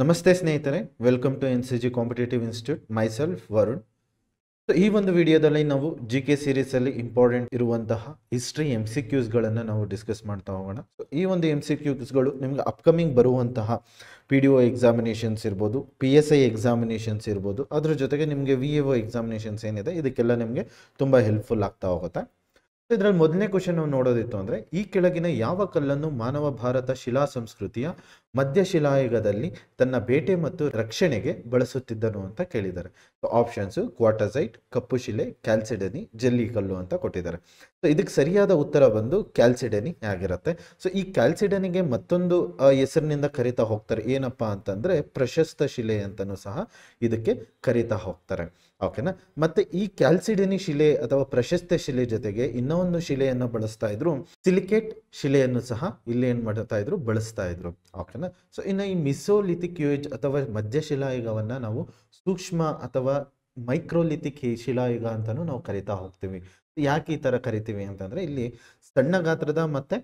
ನಮಸ್ತೆ ಸ್ನೇಹಿತರೆ welcome to N C G competitive institute myself Varun so ಈ ಒಂದು ವಿಡಿಯೋದಲ್ಲಿ ನಾವು ಜಿ ಕೆ ಸೀರೀಸಲ್ಲಿ ಇಂಪಾರ್ಟೆಂಟ್ ಇರುವಂತಹ ಹಿಸ್ಟ್ರಿ ಎಮ್ ಸಿ ಕ್ಯೂಸ್ಗಳನ್ನು ನಾವು ಡಿಸ್ಕಸ್ ಮಾಡ್ತಾ ಹೋಗೋಣ ಸೊ ಈ ಒಂದು ಎಮ್ ಸಿ ಕ್ಯೂಸ್ಗಳು ನಿಮ್ಗೆ ಅಪ್ಕಮಿಂಗ್ ಬರುವಂತಹ ಪಿ ಡಿ ಒ ಎಕ್ಸಾಮಿನೇಷನ್ಸ್ ಇರ್ಬೋದು ಪಿ ಎಸ್ ಐ ಎಕ್ಸಾಮಿನೇಷನ್ಸ್ ಇರ್ಬೋದು ಅದ್ರ ಜೊತೆಗೆ ನಿಮಗೆ ವಿ ಎ ಒ ಎಕ್ಸಾಮಿನೇಷನ್ಸ್ ಏನಿದೆ ಇದಕ್ಕೆಲ್ಲ ನಿಮಗೆ ತುಂಬ ಹೆಲ್ಪ್ಫುಲ್ ಆಗ್ತಾ ಹೋಗುತ್ತೆ ಇದರಲ್ಲಿ ಮೊದಲನೇ ಕ್ವಶನ್ ನಾವು ನೋಡೋದಿತ್ತು ಅಂದ್ರೆ ಈ ಕೆಳಗಿನ ಯಾವ ಕಲ್ಲನ್ನು ಮಾನವ ಭಾರತ ಶಿಲಾ ಸಂಸ್ಕೃತಿಯ ಮಧ್ಯ ಶಿಲಾಯುಗದಲ್ಲಿ ತನ್ನ ಬೇಟೆ ಮತ್ತು ರಕ್ಷಣೆಗೆ ಬಳಸುತ್ತಿದ್ದನು ಅಂತ ಕೇಳಿದ್ದಾರೆ ಆಪ್ಷನ್ಸ್ ಕ್ವಾಟಸೈಟ್ ಕಪ್ಪು ಶಿಲೆ ಕ್ಯಾಲ್ಸಿಡನಿ ಜಲ್ಲಿ ಕಲ್ಲು ಅಂತ ಕೊಟ್ಟಿದ್ದಾರೆ ಸೊ ಇದಕ್ಕೆ ಸರಿಯಾದ ಉತ್ತರ ಬಂದು ಕ್ಯಾಲ್ಸಿಡನಿ ಆಗಿರುತ್ತೆ ಸೊ ಈ ಕ್ಯಾಲ್ಸಿಡನಿಗೆ ಮತ್ತೊಂದು ಹೆಸರಿನಿಂದ ಕರಿತಾ ಹೋಗ್ತಾರೆ ಏನಪ್ಪಾ ಅಂತಂದ್ರೆ ಪ್ರಶಸ್ತ ಶಿಲೆ ಅಂತಲೂ ಸಹ ಇದಕ್ಕೆ ಕರಿತಾ ಹೋಗ್ತಾರೆ ಓಕೆನಾ ಮತ್ತೆ ಈ ಕ್ಯಾಲ್ಸಿಡನಿ ಶಿಲೆ ಅಥವಾ ಪ್ರಶಸ್ತ ಶಿಲೆ ಜೊತೆಗೆ ಇನ್ನೊಂದು ಶಿಲೆಯನ್ನು ಬಳಸ್ತಾ ಇದ್ರು ಸಿಲಿಕೇಟ್ ಶಿಲೆಯನ್ನು ಸಹ ಇಲ್ಲಿ ಏನು ಮಾಡ್ತಾ ಇದ್ರು ಬಳಸ್ತಾ ಇದ್ರು ಓಕೆನಾ ಸೊ ಇನ್ನು ಈ ಮಿಸೋಲಿಥಿಕ್ ಯೂಜ್ ಅಥವಾ ಶಿಲಾಯುಗವನ್ನ ನಾವು ಸೂಕ್ಷ್ಮ ಅಥವಾ ಮೈಕ್ರೋಲಿಥಿಕ್ ಶಿಲಾಯುಗ ಅಂತಾನು ನಾವು ಕರಿತಾ ಹೋಗ್ತೀವಿ ಯಾಕೆ ಈ ಥರ ಕರಿತೀವಿ ಅಂತಂದರೆ ಇಲ್ಲಿ ಸಣ್ಣ ಗಾತ್ರದ ಮತ್ತು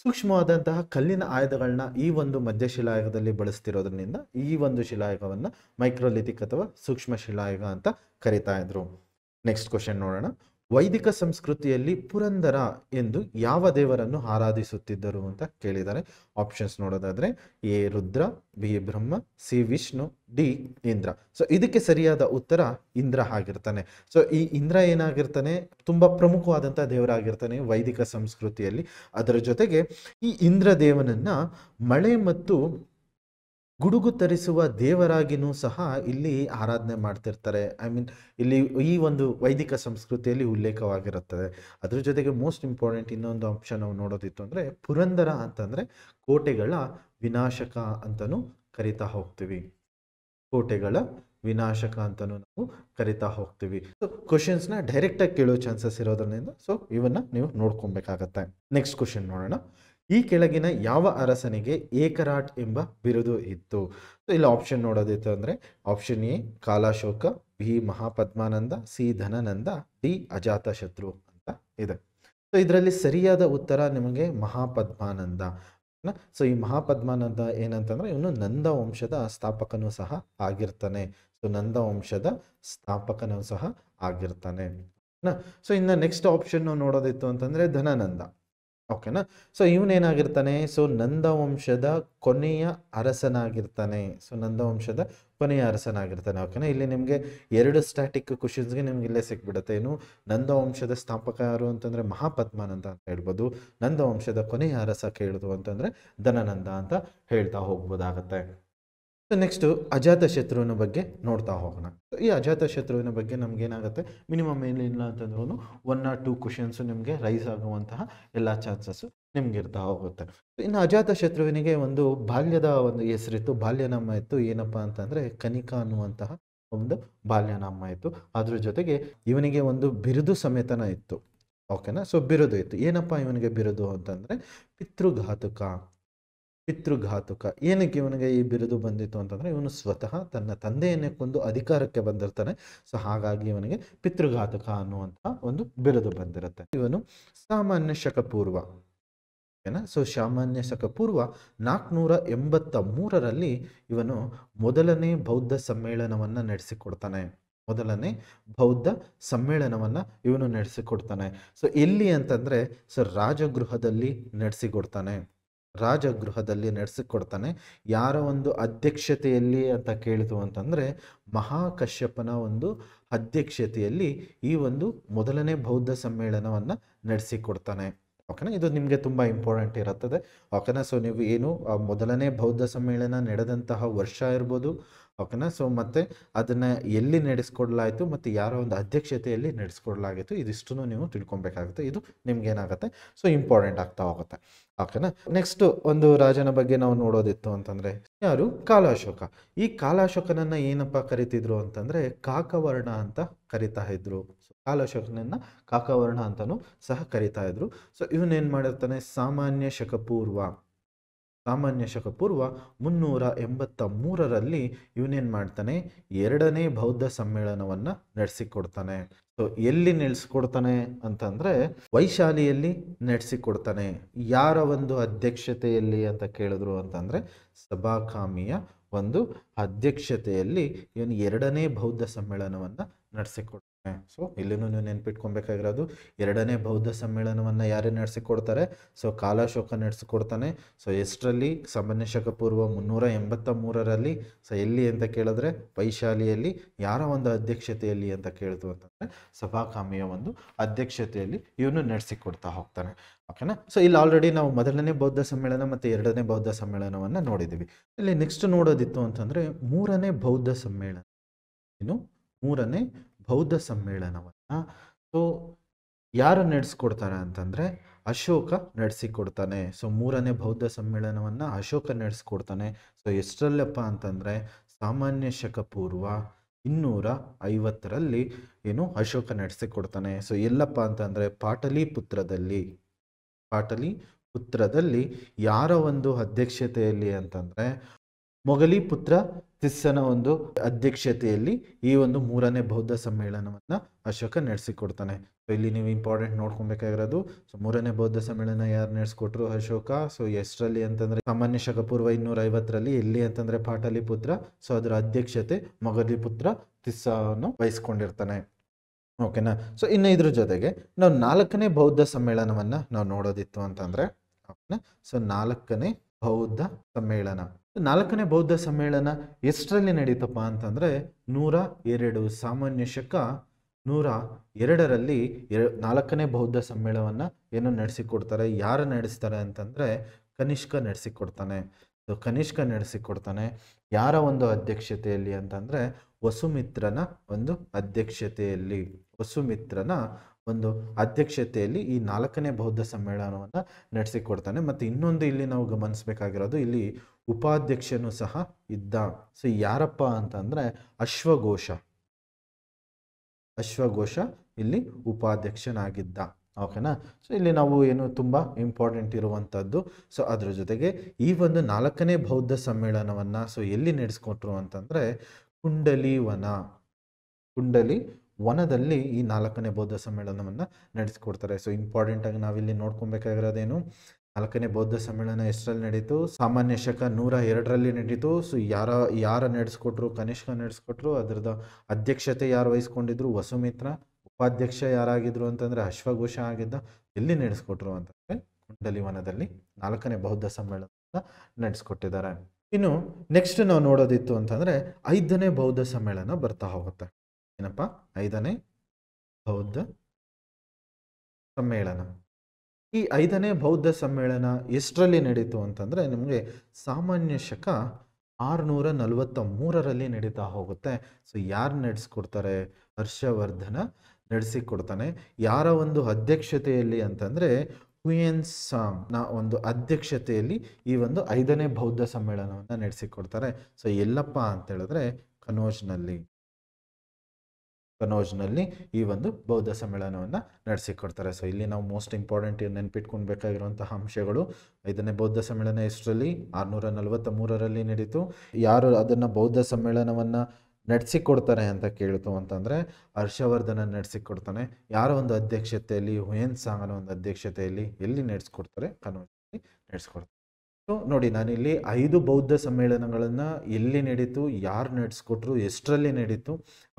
ಸೂಕ್ಷ್ಮವಾದಂತಹ ಕಲ್ಲಿನ ಆಯುಧಗಳನ್ನ ಈ ಒಂದು ಮಧ್ಯ ಶಿಲಾಯುಗದಲ್ಲಿ ಬಳಸ್ತಿರೋದ್ರಿಂದ ಈ ಒಂದು ಶಿಲಾಯುಗವನ್ನು ಮೈಕ್ರೋಲಿಥಿಕ್ ಅಥವಾ ಸೂಕ್ಷ್ಮ ಶಿಲಾಯುಗ ಅಂತ ಕರಿತಾ ಇದ್ರು ನೆಕ್ಸ್ಟ್ ಕ್ವಶನ್ ನೋಡೋಣ ವೈದಿಕ ಸಂಸ್ಕೃತಿಯಲ್ಲಿ ಪುರಂದರ ಎಂದು ಯಾವ ದೇವರನ್ನು ಆರಾಧಿಸುತ್ತಿದ್ದರು ಅಂತ ಕೇಳಿದ್ದಾರೆ ಆಪ್ಷನ್ಸ್ ನೋಡೋದಾದ್ರೆ A Rudra B Brahma C Vishnu D Indra so ಇದಕ್ಕೆ ಸರಿಯಾದ ಉತ್ತರ ಇಂದ್ರ ಆಗಿರ್ತಾನೆ ಸೊ ಈ ಇಂದ್ರ ಏನಾಗಿರ್ತಾನೆ ತುಂಬಾ ಪ್ರಮುಖವಾದಂಥ ದೇವರಾಗಿರ್ತಾನೆ ವೈದಿಕ ಸಂಸ್ಕೃತಿಯಲ್ಲಿ ಅದರ ಜೊತೆಗೆ ಈ ಇಂದ್ರ ದೇವನನ್ನ ಮಳೆ ಮತ್ತು ಗುಡುಗು ತರಿಸುವ ದೇವರಾಗಿನೂ ಸಹ ಇಲ್ಲಿ ಆರಾಧನೆ ಮಾಡ್ತಿರ್ತಾರೆ ಐ ಮೀನ್ ಇಲ್ಲಿ ಈ ಒಂದು ವೈದಿಕ ಸಂಸ್ಕೃತಿಯಲ್ಲಿ ಉಲ್ಲೇಖವಾಗಿರುತ್ತದೆ ಅದ್ರ ಜೊತೆಗೆ ಮೋಸ್ಟ್ ಇಂಪಾರ್ಟೆಂಟ್ ಇನ್ನೊಂದು ಅಂಶ ನಾವು ನೋಡೋದಿತ್ತು ಅಂದರೆ ಪುರಂದರ ಅಂತಂದರೆ ಕೋಟೆಗಳ ವಿನಾಶಕ ಅಂತಲೂ ಕರಿತಾ ಹೋಗ್ತೀವಿ ಕೋಟೆಗಳ ವಿನಾಶಕ ಅಂತಲೂ ನಾವು ಕರಿತಾ ಹೋಗ್ತೀವಿ ಸೊ ಡೈರೆಕ್ಟ್ ಡೈರೆಕ್ಟಾಗಿ ಕೇಳೋ ಚಾನ್ಸಸ್ ಇರೋದ್ರಿಂದ ಸೊ ಇವನ್ನ ನೀವು ನೋಡ್ಕೊಬೇಕಾಗತ್ತೆ ನೆಕ್ಸ್ಟ್ ಕ್ವಶನ್ ನೋಡೋಣ ಈ ಕೆಳಗಿನ ಯಾವ ಅರಸನಿಗೆ ಏಕರಾಟ್ ಎಂಬ ಬಿರುದು ಇತ್ತು ಸೊ ಇಲ್ಲಿ ಆಪ್ಷನ್ ನೋಡೋದಿತ್ತು ಅಂದ್ರೆ option A Kalashoka B Mahapadmananda C Dhanananda D Ajatashatru ಅಂತ ಇದೆ ಸೊ ಇದರಲ್ಲಿ ಸರಿಯಾದ ಉತ್ತರ ನಿಮಗೆ ಮಹಾಪದ್ಮಾನಂದ ಸೊ ಈ ಮಹಾಪದ್ಮಾನಂದ ಏನಂತಂದ್ರೆ ಇವನು ನಂದ ವಂಶದ ಸ್ಥಾಪಕನೂ ಸಹ ಆಗಿರ್ತಾನೆ ಸೊ ನಂದ ವಂಶದ ಸ್ಥಾಪಕನೂ ಸಹ ಆಗಿರ್ತಾನೆ ಸೊ ಇನ್ನು ನೆಕ್ಸ್ಟ್ ಆಪ್ಷನ್ ನೋಡೋದಿತ್ತು ಅಂತಂದ್ರೆ ಧನಾನಂದ ಓಕೆನಾ ಸೊ ಇವನೇನಾಗಿರ್ತಾನೆ ಸೊ ನಂದವಂಶದ ಕೊನೆಯ ಅರಸನಾಗಿರ್ತಾನೆ ಸೊ ನಂದವಂಶದ ಕೊನೆಯ ಅರಸನಾಗಿರ್ತಾನೆ ಓಕೆನಾ ಇಲ್ಲಿ ನಿಮಗೆ ಎರಡು ಸ್ಟ್ಯಾಟಿಕ್ ಕ್ವಶನ್ಸ್ಗೆ ನಿಮ್ಗೆ ಇಲ್ಲೇ ಸಿಕ್ಬಿಡುತ್ತೆ ಏನು ನಂದವಂಶದ ಯಾರು ಅಂತಂದರೆ ಮಹಾಪದ್ಮನ್ ಅಂತ ಹೇಳ್ಬೋದು ಹೇಳ್ಬೋದು ನಂದವಂಶದ ಕೊನೆಯ ಅರಸ ಕೇಳಿದ್ವು ಅಂತಂದರೆ ಧನನಂದ ಅಂತ ಹೇಳ್ತಾ ಹೋಗ್ಬೋದಾಗತ್ತೆ ಸೊ ನೆಕ್ಸ್ಟು ಅಜಾತ ಶತ್ರುವಿನ ಬಗ್ಗೆ ನೋಡ್ತಾ ಹೋಗೋಣ ಸೊ ಈ ಅಜಾತ ಶತ್ರುವಿನ ಬಗ್ಗೆ ಏನಾಗುತ್ತೆ ಮಿನಿಮಮ್ ಏನಿಲ್ಲ ಅಂತಂದ್ರೂ ಒನ್ ಆರ್ ಟೂ ಕ್ವಶನ್ಸು ನಿಮಗೆ ರೈಸ್ ಆಗುವಂತಹ ಎಲ್ಲ ಚಾನ್ಸಸ್ಸು ನಿಮ್ಗೆ ಇರ್ತಾ ಹೋಗುತ್ತೆ ಇನ್ನು ಅಜಾತ ಶತ್ರುವಿನಿಗೆ ಒಂದು ಬಾಲ್ಯದ ಒಂದು ಹೆಸರಿತ್ತು ಬಾಲ್ಯನಾಮ ಇತ್ತು ಏನಪ್ಪ ಅಂತಂದರೆ ಕನಿಕಾ ಅನ್ನುವಂತಹ ಒಂದು ಬಾಲ್ಯನಾಮ ಇತ್ತು ಅದ್ರ ಜೊತೆಗೆ ಇವನಿಗೆ ಒಂದು ಬಿರುದು ಸಮೇತನ ಇತ್ತು ಓಕೆನಾ ಸೊ ಬಿರುದು ಇತ್ತು ಏನಪ್ಪ ಇವನಿಗೆ ಬಿರುದು ಅಂತಂದರೆ ಪಿತೃಘಾತುಕ ಪಿತೃಘಾತುಕ ಏನಕ್ಕೆ ಇವನಿಗೆ ಈ ಬಿರುದು ಬಂದಿತ್ತು ಅಂತಂದರೆ ಇವನು ಸ್ವತಃ ತನ್ನ ತಂದೆಯನ್ನೇ ಕೊಂದು ಅಧಿಕಾರಕ್ಕೆ ಬಂದಿರ್ತಾನೆ ಸೊ ಹಾಗಾಗಿ ಇವನಿಗೆ ಪಿತೃಘಾತಕ ಅನ್ನುವಂತಹ ಒಂದು ಬಿರುದು ಬಂದಿರುತ್ತೆ ಇವನು ಸಾಮಾನ್ಯ ಶಕಪೂರ್ವ ಏನ ಸೊ ಸಾಮಾನ್ಯ ಶಕಪೂರ್ವ ನಾಲ್ಕುನೂರ ಎಂಬತ್ತ ಮೂರರಲ್ಲಿ ಇವನು ಮೊದಲನೇ ಬೌದ್ಧ ಸಮ್ಮೇಳನವನ್ನು ನಡೆಸಿಕೊಡ್ತಾನೆ ಮೊದಲನೇ ಬೌದ್ಧ ಸಮ್ಮೇಳನವನ್ನು ಇವನು ನಡೆಸಿಕೊಡ್ತಾನೆ ಸೊ ಎಲ್ಲಿ ಅಂತಂದರೆ ಸೊ ರಾಜಗೃಹದಲ್ಲಿ ನಡೆಸಿಕೊಡ್ತಾನೆ ರಾಜಗೃಹದಲ್ಲಿ ನಡೆಸಿಕೊಡ್ತಾನೆ ಯಾರ ಒಂದು ಅಧ್ಯಕ್ಷತೆಯಲ್ಲಿ ಅಂತ ಕೇಳಿತು ಅಂತಂದರೆ ಮಹಾಕಶ್ಯಪನ ಒಂದು ಅಧ್ಯಕ್ಷತೆಯಲ್ಲಿ ಈ ಒಂದು ಮೊದಲನೇ ಬೌದ್ಧ ಸಮ್ಮೇಳನವನ್ನು ನಡೆಸಿಕೊಡ್ತಾನೆ ಓಕೆನಾ ಇದು ನಿಮಗೆ ತುಂಬ ಇಂಪಾರ್ಟೆಂಟ್ ಇರುತ್ತದೆ ಓಕೆನಾ ಸೊ ನೀವು ಏನು ಮೊದಲನೇ ಬೌದ್ಧ ಸಮ್ಮೇಳನ ನಡೆದಂತಹ ವರ್ಷ ಇರ್ಬೋದು ಓಕೆನಾ ಸೊ ಮತ್ತೆ ಅದನ್ನ ಎಲ್ಲಿ ನಡೆಸ್ಕೊಡ್ಲಾಯಿತು ಮತ್ತು ಯಾರ ಒಂದು ಅಧ್ಯಕ್ಷತೆಯಲ್ಲಿ ನಡೆಸ್ಕೊಡ್ಲಾಗಿತ್ತು ಇದಿಷ್ಟು ನೀವು ತಿಳ್ಕೊಬೇಕಾಗುತ್ತೆ ಇದು ನಿಮ್ಗೆ ಏನಾಗುತ್ತೆ ಸೊ ಇಂಪಾರ್ಟೆಂಟ್ ಆಗ್ತಾ ಹೋಗುತ್ತೆ ಓಕೆನಾ ನೆಕ್ಸ್ಟ್ ಒಂದು ರಾಜನ ಬಗ್ಗೆ ನಾವು ನೋಡೋದಿತ್ತು ಅಂತಂದ್ರೆ ಯಾರು ಕಾಲಾಶೋಕ ಈ ಕಾಲಾಶೋಕನನ್ನ ಏನಪ್ಪ ಕರಿತಿದ್ರು ಅಂತಂದ್ರೆ ಕಾಕವರ್ಣ ಅಂತ ಕರಿತಾ ಇದ್ರು ಕಾಲಶಕನನ್ನು ಕಾಕವರ್ಣ ಅಂತಲೂ ಸಹ ಕರಿತಾ ಇದ್ರು ಸೊ ಏನ್ ಮಾಡಿರ್ತಾನೆ ಸಾಮಾನ್ಯ ಶಕಪೂರ್ವ ಸಾಮಾನ್ಯ ಶಕಪೂರ್ವ ಪೂರ್ವ ಮುನ್ನೂರ ಎಂಬತ್ತ ಮೂರರಲ್ಲಿ ಇವನೇನು ಮಾಡ್ತಾನೆ ಎರಡನೇ ಬೌದ್ಧ ಸಮ್ಮೇಳನವನ್ನು ನಡೆಸಿಕೊಡ್ತಾನೆ ಸೊ ಎಲ್ಲಿ ನಡೆಸಿಕೊಡ್ತಾನೆ ಅಂತಂದರೆ ವೈಶಾಲಿಯಲ್ಲಿ ನಡೆಸಿಕೊಡ್ತಾನೆ ಯಾರ ಒಂದು ಅಧ್ಯಕ್ಷತೆಯಲ್ಲಿ ಅಂತ ಕೇಳಿದ್ರು ಅಂತಂದರೆ ಸಭಾಕಾಮಿಯ ಒಂದು ಅಧ್ಯಕ್ಷತೆಯಲ್ಲಿ ಇವನು ಎರಡನೇ ಬೌದ್ಧ ಸಮ್ಮೇಳನವನ್ನು ನಡೆಸಿಕೊಡ್ತಾನೆ ಸೊ ಇಲ್ಲಿನೂ ನೀವು ನೆನ್ಪಿಟ್ಕೊಬೇಕಾಗಿರೋದು ಎರಡನೇ ಬೌದ್ಧ ಸಮ್ಮೇಳನವನ್ನು ಯಾರೇ ನಡೆಸಿಕೊಡ್ತಾರೆ ಸೊ ಕಾಲಾಶೋಕ ನಡೆಸಿಕೊಡ್ತಾನೆ ಸೊ ಎಷ್ಟರಲ್ಲಿ ಸಾಮಾನ್ಯ ಪೂರ್ವ ಮುನ್ನೂರ ಎಂಬತ್ತ ಮೂರರಲ್ಲಿ ಸೊ ಎಲ್ಲಿ ಅಂತ ಕೇಳಿದ್ರೆ ವೈಶಾಲಿಯಲ್ಲಿ ಯಾರ ಒಂದು ಅಧ್ಯಕ್ಷತೆಯಲ್ಲಿ ಅಂತ ಕೇಳಿದ್ರು ಅಂತಂದರೆ ಸಭಾಕಾಮಿಯ ಒಂದು ಅಧ್ಯಕ್ಷತೆಯಲ್ಲಿ ಇವನು ನಡೆಸಿಕೊಡ್ತಾ ಹೋಗ್ತಾನೆ ಓಕೆನಾ ಸೊ ಇಲ್ಲಿ ಆಲ್ರೆಡಿ ನಾವು ಮೊದಲನೇ ಬೌದ್ಧ ಸಮ್ಮೇಳನ ಮತ್ತು ಎರಡನೇ ಬೌದ್ಧ ಸಮ್ಮೇಳನವನ್ನು ನೋಡಿದ್ದೀವಿ ಇಲ್ಲಿ ನೆಕ್ಸ್ಟ್ ನೋಡೋದಿತ್ತು ಅಂತಂದರೆ ಮೂರನೇ ಬೌದ್ಧ ಸಮ್ಮೇಳನ ಇನ್ನು ಮೂರನೇ ಬೌದ್ಧ ಸಮ್ಮೇಳನವನ್ನು ಸೊ ಯಾರು ನಡೆಸ್ಕೊಡ್ತಾರೆ ಅಂತಂದರೆ ಅಶೋಕ ನಡೆಸಿಕೊಡ್ತಾನೆ ಸೊ ಮೂರನೇ ಬೌದ್ಧ ಸಮ್ಮೇಳನವನ್ನ ಅಶೋಕ ನಡೆಸ್ಕೊಡ್ತಾನೆ ಸೊ ಎಷ್ಟರಲ್ಲಪ್ಪ ಅಂತಂದರೆ ಸಾಮಾನ್ಯ ಶಕ ಪೂರ್ವ ಇನ್ನೂರ ಐವತ್ತರಲ್ಲಿ ಏನು ಅಶೋಕ ನಡೆಸಿಕೊಡ್ತಾನೆ ಸೊ ಎಲ್ಲಪ್ಪ ಅಂತಂದರೆ ಪಾಟಲಿ ಪುತ್ರದಲ್ಲಿ ಯಾರ ಒಂದು ಅಧ್ಯಕ್ಷತೆಯಲ್ಲಿ ಅಂತಂದರೆ ಮೊಘಲಿ ಪುತ್ರ ತಿಸ್ಸನ ಒಂದು ಅಧ್ಯಕ್ಷತೆಯಲ್ಲಿ ಈ ಒಂದು ಮೂರನೇ ಬೌದ್ಧ ಸಮ್ಮೇಳನವನ್ನ ಅಶೋಕ ನಡೆಸಿಕೊಡ್ತಾನೆ ಸೊ ಇಲ್ಲಿ ನೀವು ಇಂಪಾರ್ಟೆಂಟ್ ನೋಡ್ಕೊಬೇಕಾಗಿರೋದು ಸೊ ಮೂರನೇ ಬೌದ್ಧ ಸಮ್ಮೇಳನ ಯಾರು ನಡೆಸ್ಕೊಟ್ರು ಅಶೋಕ ಸೊ ಎಷ್ಟರಲ್ಲಿ ಅಂತಂದ್ರೆ ಸಾಮಾನ್ಯ ಶಕ ಪೂರ್ವ ಇನ್ನೂರ ಐವತ್ತರಲ್ಲಿ ಎಲ್ಲಿ ಪಾಟಲಿ ಪುತ್ರ ಸೊ ಅದರ ಅಧ್ಯಕ್ಷತೆ ಪುತ್ರ ತಿಸ್ಸವನ್ನು ವಹಿಸ್ಕೊಂಡಿರ್ತಾನೆ ಓಕೆನಾ ಸೊ ಇನ್ನು ಇದ್ರ ಜೊತೆಗೆ ನಾವು ನಾಲ್ಕನೇ ಬೌದ್ಧ ಸಮ್ಮೇಳನವನ್ನ ನಾವು ನೋಡೋದಿತ್ತು ಅಂತಂದ್ರೆ ಸೊ ನಾಲ್ಕನೇ ಬೌದ್ಧ ಸಮ್ಮೇಳನ ನಾಲ್ಕನೇ ಬೌದ್ಧ ಸಮ್ಮೇಳನ ಎಷ್ಟರಲ್ಲಿ ನಡೀತಪ್ಪ ಅಂತಂದ್ರೆ ನೂರ ಎರಡು ಸಾಮಾನ್ಯ ಶಕ ನೂರ ಎರಡರಲ್ಲಿ ಎರ ನಾಲ್ಕನೇ ಬೌದ್ಧ ಸಮ್ಮೇಳನವನ್ನು ಏನು ನಡೆಸಿಕೊಡ್ತಾರೆ ಯಾರು ನಡೆಸ್ತಾರೆ ಅಂತಂದ್ರೆ ಕನಿಷ್ಕ ನಡೆಸಿಕೊಡ್ತಾನೆ ಸೊ ಕನಿಷ್ಕ ನಡೆಸಿಕೊಡ್ತಾನೆ ಯಾರ ಒಂದು ಅಧ್ಯಕ್ಷತೆಯಲ್ಲಿ ಅಂತಂದ್ರೆ ವಸುಮಿತ್ರನ ಒಂದು ಅಧ್ಯಕ್ಷತೆಯಲ್ಲಿ ವಸುಮಿತ್ರನ ಒಂದು ಅಧ್ಯಕ್ಷತೆಯಲ್ಲಿ ಈ ನಾಲ್ಕನೇ ಬೌದ್ಧ ಸಮ್ಮೇಳನವನ್ನು ನಡೆಸಿಕೊಡ್ತಾನೆ ಮತ್ತು ಇನ್ನೊಂದು ಇಲ್ಲಿ ನಾವು ಗಮನಿಸಬೇಕಾಗಿರೋದು ಇಲ್ಲಿ ಉಪಾಧ್ಯಕ್ಷನು ಸಹ ಇದ್ದ ಸೊ ಯಾರಪ್ಪ ಅಂತಂದರೆ ಅಶ್ವಘೋಷ ಅಶ್ವಘೋಷ ಇಲ್ಲಿ ಉಪಾಧ್ಯಕ್ಷನಾಗಿದ್ದ ಓಕೆನಾ ಸೊ ಇಲ್ಲಿ ನಾವು ಏನು ತುಂಬ ಇಂಪಾರ್ಟೆಂಟ್ ಇರುವಂಥದ್ದು ಸೊ ಅದ್ರ ಜೊತೆಗೆ ಈ ಒಂದು ನಾಲ್ಕನೇ ಬೌದ್ಧ ಸಮ್ಮೇಳನವನ್ನು ಸೊ ಎಲ್ಲಿ ನಡೆಸ್ಕೊಟ್ರು ಅಂತಂದರೆ ವನ ಕುಂಡಲಿ ವನದಲ್ಲಿ ಈ ನಾಲ್ಕನೇ ಬೌದ್ಧ ಸಮ್ಮೇಳನವನ್ನು ನಡೆಸಿಕೊಡ್ತಾರೆ ಸೊ ಆಗಿ ನಾವಿಲ್ಲಿ ನೋಡ್ಕೊಬೇಕಾಗಿರೋದೇನು ನಾಲ್ಕನೇ ಬೌದ್ಧ ಸಮ್ಮೇಳನ ಎಷ್ಟರಲ್ಲಿ ನಡೀತು ಸಾಮಾನ್ಯ ಶಕ ನೂರ ಎರಡರಲ್ಲಿ ನಡೀತು ಸೊ ಯಾರ ಯಾರ ನಡೆಸ್ಕೊಟ್ರು ಕನಿಷ್ಕ ನಡೆಸ್ಕೊಟ್ರು ಅದರದ ಅಧ್ಯಕ್ಷತೆ ಯಾರು ವಹಿಸ್ಕೊಂಡಿದ್ರು ವಸುಮಿತ್ರ ಉಪಾಧ್ಯಕ್ಷ ಯಾರಾಗಿದ್ರು ಅಂತಂದ್ರೆ ಅಶ್ವಘೋಷ ಆಗಿದ್ದ ಎಲ್ಲಿ ನಡೆಸ್ಕೊಟ್ರು ಕುಂಡಲಿ ವನದಲ್ಲಿ ನಾಲ್ಕನೇ ಬೌದ್ಧ ಸಮ್ಮೇಳನ ನಡೆಸ್ಕೊಟ್ಟಿದ್ದಾರೆ ಇನ್ನು ನೆಕ್ಸ್ಟ್ ನಾವು ನೋಡೋದಿತ್ತು ಅಂತಂದ್ರೆ ಐದನೇ ಬೌದ್ಧ ಸಮ್ಮೇಳನ ಬರ್ತಾ ಹೋಗುತ್ತೆ ಏನಪ್ಪ ಐದನೇ ಬೌದ್ಧ ಸಮ್ಮೇಳನ ಈ ಐದನೇ ಬೌದ್ಧ ಸಮ್ಮೇಳನ ಎಷ್ಟರಲ್ಲಿ ನಡೀತು ಅಂತಂದರೆ ನಿಮಗೆ ಸಾಮಾನ್ಯ ಶಕ ಆರುನೂರ ನಲವತ್ತ ಮೂರರಲ್ಲಿ ನಡೀತಾ ಹೋಗುತ್ತೆ ಸೊ ಯಾರು ನಡೆಸ್ಕೊಡ್ತಾರೆ ಹರ್ಷವರ್ಧನ ನಡೆಸಿಕೊಡ್ತಾನೆ ಯಾರ ಒಂದು ಅಧ್ಯಕ್ಷತೆಯಲ್ಲಿ ಅಂತಂದರೆ ಹುಯೆನ್ ನ ಒಂದು ಅಧ್ಯಕ್ಷತೆಯಲ್ಲಿ ಈ ಒಂದು ಐದನೇ ಬೌದ್ಧ ಸಮ್ಮೇಳನವನ್ನು ನಡೆಸಿಕೊಡ್ತಾರೆ ಸೊ ಎಲ್ಲಪ್ಪ ಅಂತ ಹೇಳಿದ್ರೆ ಕನೋಜ್ನಲ್ಲಿ ಕನೋಜ್ನಲ್ಲಿ ಈ ಒಂದು ಬೌದ್ಧ ಸಮ್ಮೇಳನವನ್ನು ನಡೆಸಿಕೊಡ್ತಾರೆ ಸೊ ಇಲ್ಲಿ ನಾವು ಮೋಸ್ಟ್ ಇಂಪಾರ್ಟೆಂಟ್ ನೆನ್ಪಿಟ್ಕೊಳ್ಬೇಕಾಗಿರುವಂತಹ ಅಂಶಗಳು ಇದನ್ನೇ ಬೌದ್ಧ ಸಮ್ಮೇಳನ ಎಷ್ಟರಲ್ಲಿ ಆರುನೂರ ನಲವತ್ತ ಮೂರರಲ್ಲಿ ನಡೀತು ಯಾರು ಅದನ್ನು ಬೌದ್ಧ ಸಮ್ಮೇಳನವನ್ನು ನಡೆಸಿಕೊಡ್ತಾರೆ ಅಂತ ಕೇಳಿತು ಅಂತಂದರೆ ಹರ್ಷವರ್ಧನ ನಡೆಸಿಕೊಡ್ತಾನೆ ಯಾರ ಒಂದು ಅಧ್ಯಕ್ಷತೆಯಲ್ಲಿ ಹುಯೆನ್ ಸಾಂಗನ ಒಂದು ಅಧ್ಯಕ್ಷತೆಯಲ್ಲಿ ಎಲ್ಲಿ ನಡೆಸ್ಕೊಡ್ತಾರೆ ಕನೋಜ್ನಲ್ಲಿ ನಡೆಸ್ಕೊಡ್ತಾರೆ ನೋಡಿ ನಾನಿಲ್ಲಿ ಐದು ಬೌದ್ಧ ಸಮ್ಮೇಳನಗಳನ್ನು ಎಲ್ಲಿ ನಡೀತು ಯಾರು ನಡೆಸ್ಕೊಟ್ರು ಎಷ್ಟರಲ್ಲಿ ನಡೀತು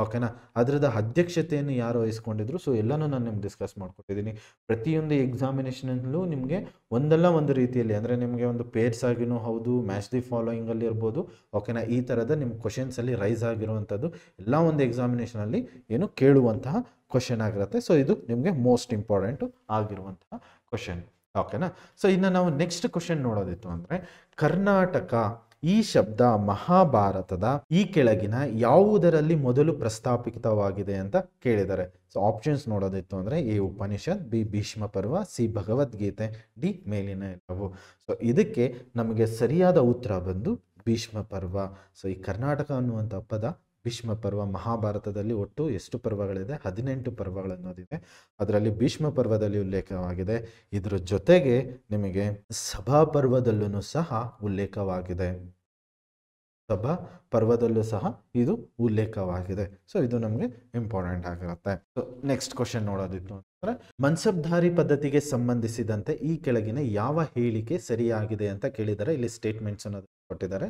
ಓಕೆನಾ ಅದರದ ಅಧ್ಯಕ್ಷತೆಯನ್ನು ಯಾರು ವಹಿಸ್ಕೊಂಡಿದ್ರು ಸೊ ಎಲ್ಲನೂ ನಾನು ನಿಮ್ಗೆ ಡಿಸ್ಕಸ್ ಮಾಡ್ಕೊಟ್ಟಿದ್ದೀನಿ ಪ್ರತಿಯೊಂದು ಎಕ್ಸಾಮಿನೇಷನಲ್ಲೂ ನಿಮಗೆ ಒಂದಲ್ಲ ಒಂದು ರೀತಿಯಲ್ಲಿ ಅಂದರೆ ನಿಮಗೆ ಒಂದು ಪೇರ್ಸ್ ಆಗಿನೂ ಹೌದು ಮ್ಯಾಚ್ ದಿ ಫಾಲೋಯಿಂಗಲ್ಲಿ ಇರ್ಬೋದು ಓಕೆನಾ ಈ ಥರದ ನಿಮ್ಮ ಕ್ವಶನ್ಸಲ್ಲಿ ರೈಸ್ ಆಗಿರುವಂಥದ್ದು ಎಲ್ಲ ಒಂದು ಎಕ್ಸಾಮಿನೇಷನಲ್ಲಿ ಏನು ಕೇಳುವಂತಹ ಕ್ವಶನ್ ಆಗಿರುತ್ತೆ ಸೊ ಇದು ನಿಮಗೆ ಮೋಸ್ಟ್ ಇಂಪಾರ್ಟೆಂಟು ಆಗಿರುವಂತಹ ಕ್ವಶನ್ ಓಕೆನಾ ಸೊ ಇನ್ನು ನಾವು ನೆಕ್ಸ್ಟ್ ಕ್ವಶನ್ ನೋಡೋದಿತ್ತು ಅಂದರೆ ಕರ್ನಾಟಕ ಈ ಶಬ್ದ ಮಹಾಭಾರತದ ಈ ಕೆಳಗಿನ ಯಾವುದರಲ್ಲಿ ಮೊದಲು ಪ್ರಸ್ತಾಪಿತವಾಗಿದೆ ಅಂತ ಕೇಳಿದ್ದಾರೆ ಸೊ ಆಪ್ಷನ್ಸ್ ನೋಡೋದಿತ್ತು ಅಂದರೆ ಎ ಉಪನಿಷತ್ ಬಿ ಭೀಷ್ಮ ಪರ್ವ ಸಿ ಭಗವದ್ಗೀತೆ ಡಿ ಮೇಲಿನ ಎಲ್ಲವು ಸೊ ಇದಕ್ಕೆ ನಮಗೆ ಸರಿಯಾದ ಉತ್ತರ ಬಂದು ಭೀಷ್ಮ ಪರ್ವ ಸೊ ಈ ಕರ್ನಾಟಕ ಅನ್ನುವಂಥ ಪದ ಭೀಷ್ಮ ಪರ್ವ ಮಹಾಭಾರತದಲ್ಲಿ ಒಟ್ಟು ಎಷ್ಟು ಪರ್ವಗಳಿದೆ ಹದಿನೆಂಟು ಪರ್ವಗಳನ್ನೋದಿದೆ ಅದರಲ್ಲಿ ಭೀಷ್ಮ ಪರ್ವದಲ್ಲಿ ಉಲ್ಲೇಖವಾಗಿದೆ ಇದರ ಜೊತೆಗೆ ನಿಮಗೆ ಸಭಾ ಪರ್ವದಲ್ಲೂ ಸಹ ಉಲ್ಲೇಖವಾಗಿದೆ ಸಭಾ ಪರ್ವದಲ್ಲೂ ಸಹ ಇದು ಉಲ್ಲೇಖವಾಗಿದೆ ಸೊ ಇದು ನಮಗೆ ಇಂಪಾರ್ಟೆಂಟ್ ಆಗಿರುತ್ತೆ ಸೊ ನೆಕ್ಸ್ಟ್ ಕ್ವಶನ್ ನೋಡೋದಿತ್ತು ಅಂದ್ರೆ ಮನ್ಸಬ್ಧಾರಿ ಪದ್ಧತಿಗೆ ಸಂಬಂಧಿಸಿದಂತೆ ಈ ಕೆಳಗಿನ ಯಾವ ಹೇಳಿಕೆ ಸರಿಯಾಗಿದೆ ಅಂತ ಕೇಳಿದರೆ ಇಲ್ಲಿ ಸ್ಟೇಟ್ಮೆಂಟ್ಸ್ ಅನ್ನೋದು ಕೊಟ್ಟಿದ್ದಾರೆ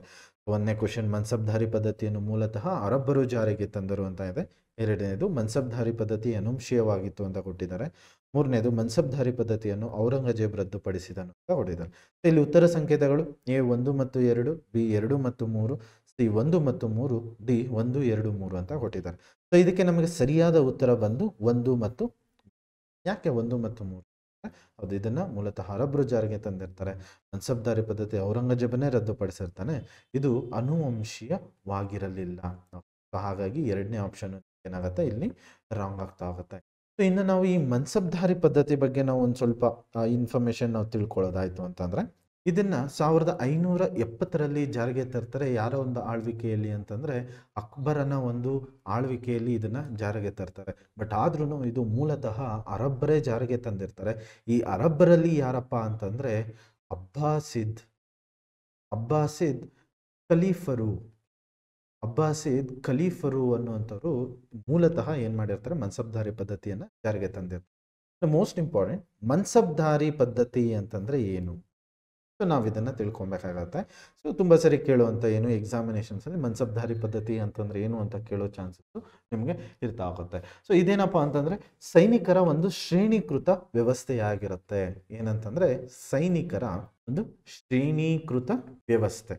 ಒಂದನೇ ಕ್ವಶನ್ ಮನ್ಸಬ್ಧಾರಿ ಪದ್ಧತಿಯನ್ನು ಮೂಲತಃ ಅರಬ್ಬರು ಜಾರಿಗೆ ತಂದರು ಅಂತ ಇದೆ ಎರಡನೇದು ಮನ್ಸಬ್ಧಾರಿ ಪದ್ಧತಿ ಅನುಂಶೀಯವಾಗಿತ್ತು ಅಂತ ಕೊಟ್ಟಿದ್ದಾರೆ ಮೂರನೇದು ಮನ್ಸಬ್ಧಾರಿ ಪದ್ಧತಿಯನ್ನು ಔರಂಗಜೇಬ್ ರದ್ದುಪಡಿಸಿದನು ಅಂತ ಕೊಟ್ಟಿದ್ದಾರೆ ಇಲ್ಲಿ ಉತ್ತರ ಸಂಕೇತಗಳು ಎ ಒಂದು ಮತ್ತು ಎರಡು ಬಿ ಎರಡು ಮತ್ತು ಮೂರು ಸಿ ಒಂದು ಮತ್ತು ಮೂರು ಡಿ ಒಂದು ಎರಡು ಮೂರು ಅಂತ ಕೊಟ್ಟಿದ್ದಾರೆ ಸೊ ಇದಕ್ಕೆ ನಮಗೆ ಸರಿಯಾದ ಉತ್ತರ ಬಂದು ಒಂದು ಮತ್ತು ಯಾಕೆ ಒಂದು ಮತ್ತು ಮೂರು ಅದು ಇದನ್ನು ಮೂಲತಃ ಅರಬ್ರು ಜಾರಿಗೆ ತಂದಿರ್ತಾರೆ ಮನ್ಸಬ್ದಾರಿ ಪದ್ಧತಿ ಔರಂಗಜೇಬನೇ ರದ್ದುಪಡಿಸಿರ್ತಾನೆ ಇದು ಅನುವಂಶೀಯವಾಗಿರಲಿಲ್ಲ ಹಾಗಾಗಿ ಎರಡನೇ ಆಪ್ಷನ್ ಏನಾಗುತ್ತೆ ಇಲ್ಲಿ ರಾಂಗ್ ಆಗ್ತಾ ಆಗುತ್ತೆ ಇನ್ನು ನಾವು ಈ ಮನ್ಸಬ್ದಾರಿ ಪದ್ಧತಿ ಬಗ್ಗೆ ನಾವು ಒಂದು ಸ್ವಲ್ಪ ಇನ್ಫಾರ್ಮೇಶನ್ ನಾವು ತಿಳ್ಕೊಳ್ಳೋದಾಯ್ತು ಅಂತಂದರೆ ಇದನ್ನ ಸಾವಿರದ ಐನೂರ ಎಪ್ಪತ್ತರಲ್ಲಿ ಜಾರಿಗೆ ತರ್ತಾರೆ ಯಾರ ಒಂದು ಆಳ್ವಿಕೆಯಲ್ಲಿ ಅಂತಂದ್ರೆ ಅಕ್ಬರನ ಒಂದು ಆಳ್ವಿಕೆಯಲ್ಲಿ ಇದನ್ನ ಜಾರಿಗೆ ತರ್ತಾರೆ ಬಟ್ ಆದ್ರೂ ಇದು ಮೂಲತಃ ಅರಬ್ಬರೇ ಜಾರಿಗೆ ತಂದಿರ್ತಾರೆ ಈ ಅರಬ್ಬರಲ್ಲಿ ಯಾರಪ್ಪ ಅಂತಂದ್ರೆ ಅಬ್ಬಾಸಿದ್ ಅಬ್ಬಾಸಿದ್ ಖಲೀಫರು ಅಬ್ಬಾಸಿದ್ ಖಲೀಫರು ಅನ್ನುವಂಥವ್ರು ಮೂಲತಃ ಏನು ಮಾಡಿರ್ತಾರೆ ಮನ್ಸಬ್ದಾರಿ ಪದ್ಧತಿಯನ್ನು ಜಾರಿಗೆ ತಂದಿರ್ತಾರೆ ಮೋಸ್ಟ್ ಇಂಪಾರ್ಟೆಂಟ್ ಮನ್ಸಬ್ದಾರಿ ಪದ್ಧತಿ ಅಂತಂದ್ರೆ ಏನು ಸೊ ನಾವು ಇದನ್ನು ತಿಳ್ಕೊಬೇಕಾಗತ್ತೆ ಸೊ ತುಂಬ ಸರಿ ಕೇಳುವಂಥ ಏನು ಎಕ್ಸಾಮಿನೇಷನ್ಸಲ್ಲಿ ಮನ್ಸಬ್ಧಾರಿ ಪದ್ಧತಿ ಅಂತಂದರೆ ಏನು ಅಂತ ಕೇಳೋ ಚಾನ್ಸಸ್ಸು ನಿಮಗೆ ಇರ್ತಾ ಹೋಗುತ್ತೆ ಸೊ ಇದೇನಪ್ಪ ಅಂತಂದರೆ ಸೈನಿಕರ ಒಂದು ಶ್ರೇಣೀಕೃತ ವ್ಯವಸ್ಥೆಯಾಗಿರುತ್ತೆ ಏನಂತಂದರೆ ಸೈನಿಕರ ಒಂದು ಶ್ರೇಣೀಕೃತ ವ್ಯವಸ್ಥೆ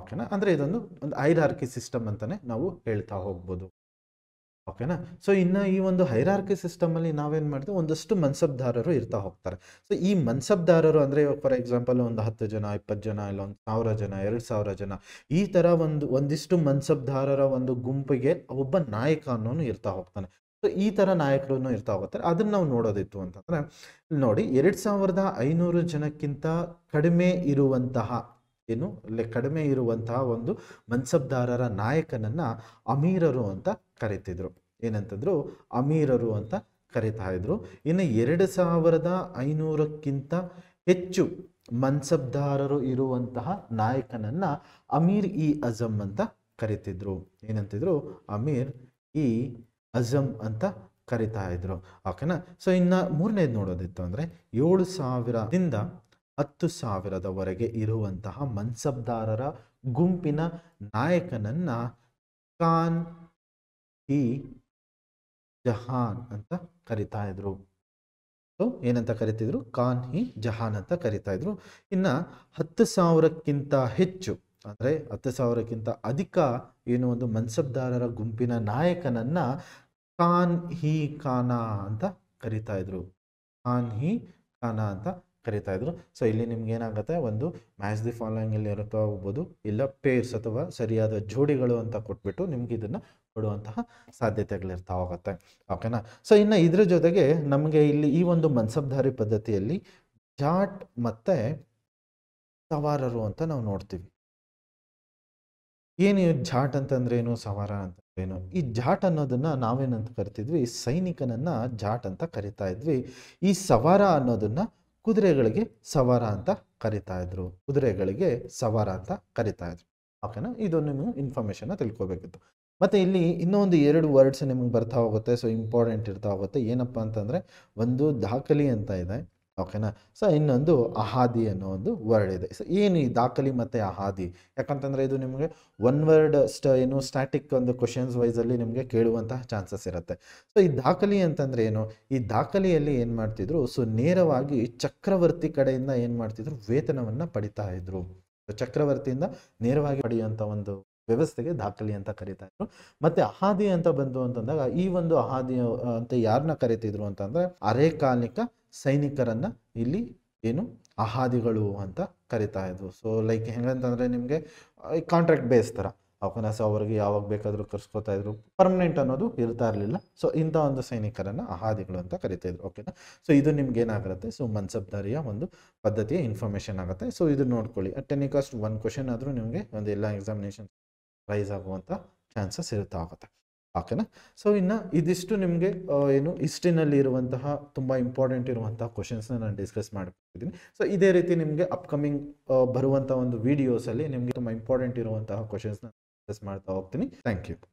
ಓಕೆನಾ ಅಂದರೆ ಇದೊಂದು ಒಂದು ಐರಾರ್ಕಿ ಸಿಸ್ಟಮ್ ಅಂತಲೇ ನಾವು ಹೇಳ್ತಾ ಹೋಗ್ಬೋದು ಓಕೆನಾ ಸೊ ಇನ್ನು ಈ ಒಂದು ಹೈರಾರ್ಕಿ ಸಿಸ್ಟಮಲ್ಲಿ ನಾವೇನು ಮಾಡ್ತೀವಿ ಒಂದಷ್ಟು ಮನ್ಸಬ್ದಾರರು ಇರ್ತಾ ಹೋಗ್ತಾರೆ ಸೊ ಈ ಮನ್ಸಬ್ದಾರರು ಅಂದರೆ ಇವಾಗ ಫಾರ್ ಎಕ್ಸಾಂಪಲ್ ಒಂದು ಹತ್ತು ಜನ ಇಪ್ಪತ್ತು ಜನ ಇಲ್ಲ ಒಂದು ಸಾವಿರ ಜನ ಎರಡು ಸಾವಿರ ಜನ ಈ ಥರ ಒಂದು ಒಂದಿಷ್ಟು ಮನ್ಸಬ್ದಾರರ ಒಂದು ಗುಂಪಿಗೆ ಒಬ್ಬ ನಾಯಕ ಅನ್ನೋನು ಇರ್ತಾ ಹೋಗ್ತಾನೆ ಸೊ ಈ ಥರ ನಾಯಕರು ಇರ್ತಾ ಹೋಗ್ತಾರೆ ಅದನ್ನು ನಾವು ನೋಡೋದಿತ್ತು ಅಂತಂದರೆ ನೋಡಿ ಎರಡು ಸಾವಿರದ ಐನೂರು ಜನಕ್ಕಿಂತ ಕಡಿಮೆ ಇರುವಂತಹ ಏನು ಕಡಿಮೆ ಇರುವಂತಹ ಒಂದು ಮನ್ಸಬ್ದಾರರ ನಾಯಕನನ್ನು ಅಮೀರರು ಅಂತ ಕರೀತಿದ್ರು ಏನಂತಂದ್ರು ಅಮೀರರು ಅಂತ ಕರೀತಾ ಇದ್ರು ಇನ್ನು ಎರಡು ಸಾವಿರದ ಐನೂರಕ್ಕಿಂತ ಹೆಚ್ಚು ಮನ್ಸಬ್ದಾರರು ಇರುವಂತಹ ನಾಯಕನನ್ನು ಅಮೀರ್ ಇ ಅಜಮ್ ಅಂತ ಕರಿತಿದ್ರು ಏನಂತಿದ್ರು ಅಮೀರ್ ಇ ಅಜಮ್ ಅಂತ ಕರಿತಾ ಇದ್ರು ಓಕೆನಾ ಸೊ ಇನ್ನು ಮೂರನೇದು ನೋಡೋದಿತ್ತು ಅಂದರೆ ಏಳು ಸಾವಿರದಿಂದ ಹತ್ತು ಸಾವಿರದವರೆಗೆ ಇರುವಂತಹ ಮನ್ಸಬ್ದಾರರ ಗುಂಪಿನ ನಾಯಕನನ್ನು ಖಾನ್ ಈ ಜಹಾನ್ ಅಂತ ಕರಿತಾ ಇದ್ರು ಸೊ ಏನಂತ ಕರಿತಿದ್ರು ಖಾನ್ ಹಿ ಜಹಾನ್ ಅಂತ ಕರಿತಾ ಇದ್ರು ಇನ್ನ ಹತ್ತು ಸಾವಿರಕ್ಕಿಂತ ಹೆಚ್ಚು ಅಂದ್ರೆ ಹತ್ತು ಸಾವಿರಕ್ಕಿಂತ ಅಧಿಕ ಏನು ಒಂದು ಮನ್ಸಬ್ದಾರರ ಗುಂಪಿನ ನಾಯಕನನ್ನ ಖಾನ್ ಹಿ ಖಾನ ಅಂತ ಕರಿತಾ ಇದ್ರು ಖಾನ್ ಹಿ ಖಾನಾ ಅಂತ ಕರಿತಾ ಇದ್ರು ಸೊ ಇಲ್ಲಿ ನಿಮ್ಗೆ ಏನಾಗುತ್ತೆ ಒಂದು ಮ್ಯಾಚ್ ದಿ ಫಾಲೋಯಿಂಗ್ ಇಲ್ಲಿ ಇರುತ್ತೋ ಹೋಗ್ಬೋದು ಇಲ್ಲ ಪೇರ್ಸ್ ಅಥವಾ ಸರಿಯಾದ ಜೋಡಿಗಳು ಅಂತ ಕೊಟ್ಬಿಟ್ಟು ನಿಮ್ಗೆ ಇದನ್ನ ಕೊಡುವಂತಹ ಸಾಧ್ಯತೆಗಳಿರ್ತಾ ಹೋಗುತ್ತೆ ಓಕೆನಾ ಸೊ ಇನ್ನು ಇದ್ರ ಜೊತೆಗೆ ನಮಗೆ ಇಲ್ಲಿ ಈ ಒಂದು ಮನ್ಸಬ್ಧಾರಿ ಪದ್ಧತಿಯಲ್ಲಿ ಜಾಟ್ ಮತ್ತೆ ಸವಾರರು ಅಂತ ನಾವು ನೋಡ್ತೀವಿ ಏನು ಜಾಟ್ ಅಂತಂದ್ರೆ ಏನು ಸವಾರ ಅಂತ ಏನು ಈ ಜಾಟ್ ಅನ್ನೋದನ್ನ ನಾವೇನಂತ ಕರಿತಿದ್ವಿ ಸೈನಿಕನನ್ನ ಜಾಟ್ ಅಂತ ಕರಿತಾ ಇದ್ವಿ ಈ ಸವಾರ ಅನ್ನೋದನ್ನ ಕುದುರೆಗಳಿಗೆ ಸವಾರ ಅಂತ ಕರಿತಾ ಇದ್ರು ಕುದುರೆಗಳಿಗೆ ಸವಾರ ಅಂತ ಕರಿತಾ ಇದ್ರು ಓಕೆನಾ ಇದೊಂದು ನೀವು ಇನ್ಫಾರ್ಮೇಶನ್ ತಿಳ್ಕೊಬೇಕಿತ್ತು ಮತ್ತು ಇಲ್ಲಿ ಇನ್ನೊಂದು ಎರಡು ವರ್ಡ್ಸ್ ನಿಮಗೆ ಬರ್ತಾ ಹೋಗುತ್ತೆ ಸೊ ಇಂಪಾರ್ಟೆಂಟ್ ಇರ್ತಾ ಹೋಗುತ್ತೆ ಏನಪ್ಪ ಅಂತಂದರೆ ಒಂದು ದಾಖಲಿ ಅಂತ ಇದೆ ಓಕೆನಾ ಸೊ ಇನ್ನೊಂದು ಅಹಾದಿ ಅನ್ನೋ ಒಂದು ವರ್ಡ್ ಇದೆ ಸೊ ಏನು ಈ ದಾಖಲಿ ಮತ್ತು ಅಹಾದಿ ಯಾಕಂತಂದರೆ ಇದು ನಿಮಗೆ ಒನ್ ವರ್ಡ್ ಸ್ಟ ಏನು ಸ್ಟ್ಯಾಟಿಕ್ ಒಂದು ಕ್ವಶನ್ಸ್ ವೈಸಲ್ಲಿ ನಿಮಗೆ ಕೇಳುವಂತಹ ಚಾನ್ಸಸ್ ಇರುತ್ತೆ ಸೊ ಈ ದಾಖಲಿ ಅಂತಂದರೆ ಏನು ಈ ದಾಖಲೆಯಲ್ಲಿ ಏನು ಮಾಡ್ತಿದ್ರು ಸೊ ನೇರವಾಗಿ ಚಕ್ರವರ್ತಿ ಕಡೆಯಿಂದ ಏನು ಮಾಡ್ತಿದ್ರು ವೇತನವನ್ನು ಪಡಿತಾ ಇದ್ರು ಚಕ್ರವರ್ತಿಯಿಂದ ನೇರವಾಗಿ ಪಡೆಯುವಂಥ ಒಂದು ವ್ಯವಸ್ಥೆಗೆ ದಾಖಲೆ ಅಂತ ಕರಿತಾ ಇದ್ರು ಮತ್ತೆ ಅಹಾದಿ ಅಂತ ಬಂದು ಅಂತಂದಾಗ ಈ ಒಂದು ಅಹಾದಿ ಅಂತ ಯಾರನ್ನ ಕರಿತಿದ್ರು ಅಂತಂದ್ರೆ ಅರೆಕಾಲಿಕ ಸೈನಿಕರನ್ನ ಇಲ್ಲಿ ಏನು ಅಹಾದಿಗಳು ಅಂತ ಕರಿತಾ ಇದ್ರು ಸೊ ಲೈಕ್ ಹೆಂಗಂತಂದ್ರೆ ನಿಮಗೆ ಕಾಂಟ್ರಾಕ್ಟ್ ಬೇಸ್ ಥರ ಅವಕಾಶ ಅವರಿಗೆ ಯಾವಾಗ ಬೇಕಾದರೂ ಕರ್ಸ್ಕೊತಾ ಇದ್ರು ಪರ್ಮನೆಂಟ್ ಅನ್ನೋದು ಇರ್ತಾ ಇರಲಿಲ್ಲ ಸೊ ಇಂಥ ಒಂದು ಸೈನಿಕರನ್ನು ಅಹಾದಿಗಳು ಅಂತ ಕರಿತಾ ಇದ್ರು ಓಕೆನಾ ಸೊ ಇದು ನಿಮ್ಗೆ ಏನಾಗುತ್ತೆ ಸೊ ಮನ್ಸಬ್ದಾರಿಯ ಒಂದು ಪದ್ಧತಿಯ ಇನ್ಫಾರ್ಮೇಶನ್ ಆಗುತ್ತೆ ಸೊ ಇದು ನೋಡ್ಕೊಳ್ಳಿ at any cost one question ಆದರೂ ನಿಮಗೆ ಒಂದು ಎಲ್ಲ ಎಕ್ಸಾಮಿನೇಷನ್ ರೈಸ್ ಆಗುವಂಥ ಚಾನ್ಸಸ್ ಇರುತ್ತೆ ಆಗುತ್ತೆ ಓಕೆನಾ ಸೊ ಇನ್ನು ಇದಿಷ್ಟು ನಿಮಗೆ ಏನು ಇಷ್ಟಿನಲ್ಲಿ ಇರುವಂತಹ ತುಂಬ ಇಂಪಾರ್ಟೆಂಟ್ ಇರುವಂತಹ ಕ್ವಶನ್ಸ್ನ ನಾನು ಡಿಸ್ಕಸ್ ಮಾಡ್ತಿದ್ದೀನಿ ಸೊ ಇದೇ ರೀತಿ ನಿಮಗೆ ಅಪ್ಕಮಿಂಗ್ ಬರುವಂಥ ಒಂದು ವೀಡಿಯೋಸಲ್ಲಿ ನಿಮಗೆ ತುಂಬ ಇಂಪಾರ್ಟೆಂಟ್ ಇರುವಂತಹ ಕ್ವಶನ್ಸ್ನ ಡಿಸ್ಕಸ್ ಮಾಡ್ತಾ ಹೋಗ್ತೀನಿ ಥ್ಯಾಂಕ್ ಯು